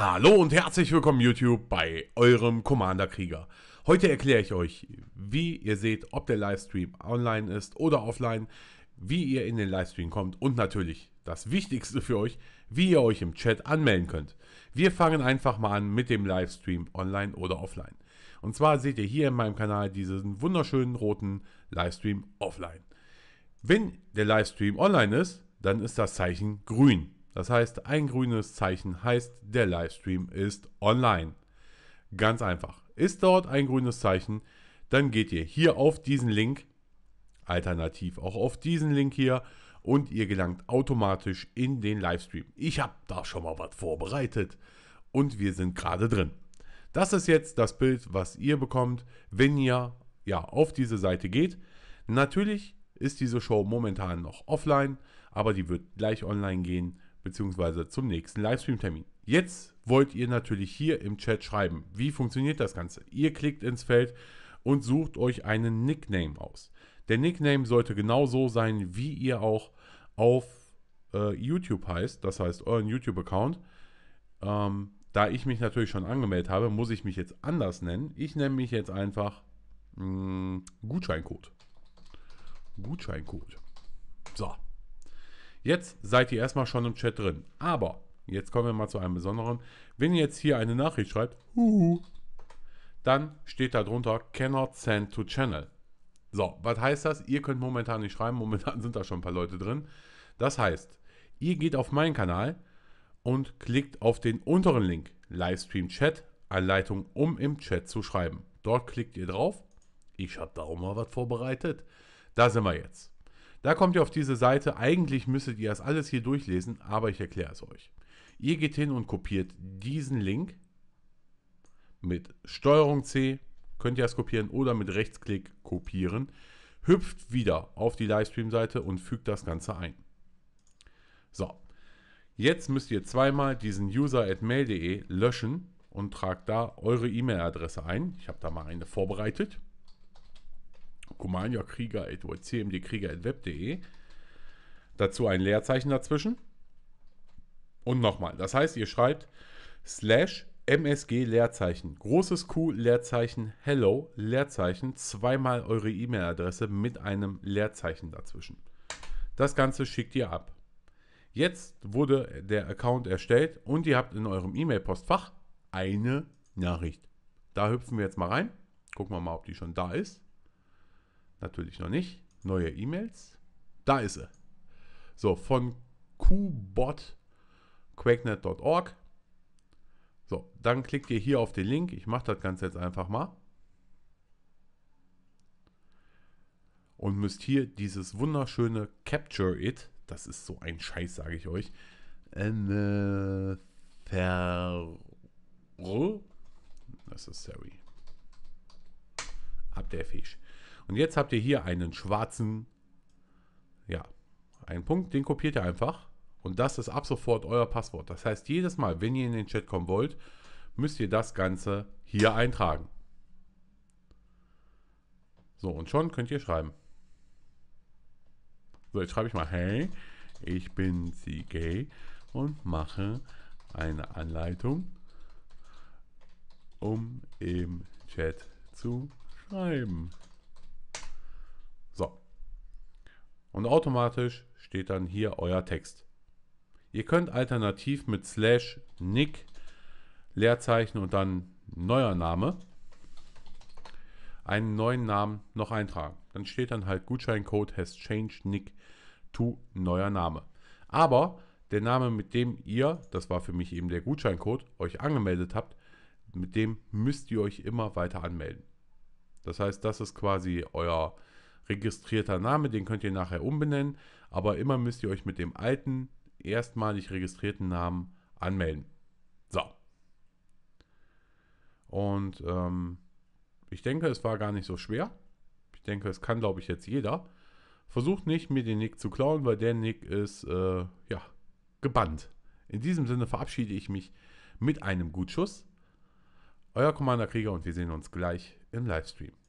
Hallo und herzlich willkommen YouTube bei eurem Commander Krieger. Heute erkläre ich euch, wie ihr seht, ob der Livestream online ist oder offline, wie ihr in den Livestream kommt und natürlich das Wichtigste für euch, wie ihr euch im Chat anmelden könnt. Wir fangen einfach mal an mit dem Livestream online oder offline. Und zwar seht ihr hier in meinem Kanal diesen wunderschönen roten Livestream offline. Wenn der Livestream online ist, dann ist das Zeichen grün. Das heißt, ein grünes Zeichen heißt, der Livestream ist online. Ganz einfach. Ist dort ein grünes Zeichen, dann geht ihr hier auf diesen Link, alternativ auch auf diesen Link hier und ihr gelangt automatisch in den Livestream. Ich habe da schon mal was vorbereitet und wir sind gerade drin. Das ist jetzt das Bild, was ihr bekommt, wenn ihr ja auf diese Seite geht. Natürlich ist diese Show momentan noch offline, aber die wird gleich online gehen beziehungsweise zum nächsten Livestream-Termin. Jetzt wollt ihr natürlich hier im Chat schreiben, wie funktioniert das Ganze. Ihr klickt ins Feld und sucht euch einen Nickname aus. Der Nickname sollte genau so sein, wie ihr auch auf äh, YouTube heißt, das heißt euren YouTube-Account. Ähm, da ich mich natürlich schon angemeldet habe, muss ich mich jetzt anders nennen. Ich nenne mich jetzt einfach mh, mm, Gutscheincode. Gutscheincode. So. Jetzt seid ihr erstmal schon im Chat drin. Aber, jetzt kommen wir mal zu einem besonderen. Wenn ihr jetzt hier eine Nachricht schreibt, huhu, dann steht da drunter cannot send to channel. So, was heißt das? Ihr könnt momentan nicht schreiben, momentan sind da schon ein paar Leute drin. Das heißt, ihr geht auf meinen Kanal und klickt auf den unteren Link Livestream Chat Anleitung, um im Chat zu schreiben. Dort klickt ihr drauf. Ich habe da auch mal was vorbereitet. Da sind wir jetzt. Da kommt ihr auf diese Seite. Eigentlich müsstet ihr das alles hier durchlesen, aber ich erkläre es euch. Ihr geht hin und kopiert diesen Link. Mit STRG C könnt ihr es kopieren oder mit Rechtsklick kopieren. Hüpft wieder auf die Livestream-Seite und fügt das Ganze ein. So, jetzt müsst ihr zweimal diesen user at mail.de löschen und tragt da eure E-Mail-Adresse ein. Ich habe da mal eine vorbereitet commanierkrieger.cmdkrieger.web.de. Dazu ein Leerzeichen dazwischen. Und nochmal, das heißt, ihr schreibt slash MSG Leerzeichen, großes Q Leerzeichen, hello Leerzeichen, zweimal eure E-Mail-Adresse mit einem Leerzeichen dazwischen. Das Ganze schickt ihr ab. Jetzt wurde der Account erstellt und ihr habt in eurem E-Mail-Postfach eine Nachricht. Da hüpfen wir jetzt mal rein. Gucken wir mal, ob die schon da ist. Natürlich noch nicht. Neue E-Mails. Da ist sie. So, von qbot So, dann klickt ihr hier auf den Link. Ich mache das Ganze jetzt einfach mal. Und müsst hier dieses wunderschöne Capture It, das ist so ein Scheiß, sage ich euch, äh, ver necessary. Ab der Fisch. Und jetzt habt ihr hier einen schwarzen, ja, einen Punkt, den kopiert ihr einfach. Und das ist ab sofort euer Passwort. Das heißt, jedes Mal, wenn ihr in den Chat kommen wollt, müsst ihr das Ganze hier eintragen. So, und schon könnt ihr schreiben. So, jetzt schreibe ich mal, hey, ich bin CK und mache eine Anleitung, um im Chat zu schreiben. und automatisch steht dann hier euer Text. Ihr könnt alternativ mit slash nick Leerzeichen und dann neuer Name einen neuen Namen noch eintragen. Dann steht dann halt Gutscheincode has changed nick to neuer Name. Aber der Name, mit dem ihr, das war für mich eben der Gutscheincode, euch angemeldet habt, mit dem müsst ihr euch immer weiter anmelden. Das heißt, das ist quasi euer registrierter Name, den könnt ihr nachher umbenennen, aber immer müsst ihr euch mit dem alten, erstmalig registrierten Namen anmelden. So. Und ähm, ich denke, es war gar nicht so schwer. Ich denke, es kann, glaube ich, jetzt jeder. Versucht nicht, mir den Nick zu klauen, weil der Nick ist, äh, ja, gebannt. In diesem Sinne verabschiede ich mich mit einem Gutschuss. Euer Commander Krieger und wir sehen uns gleich im Livestream.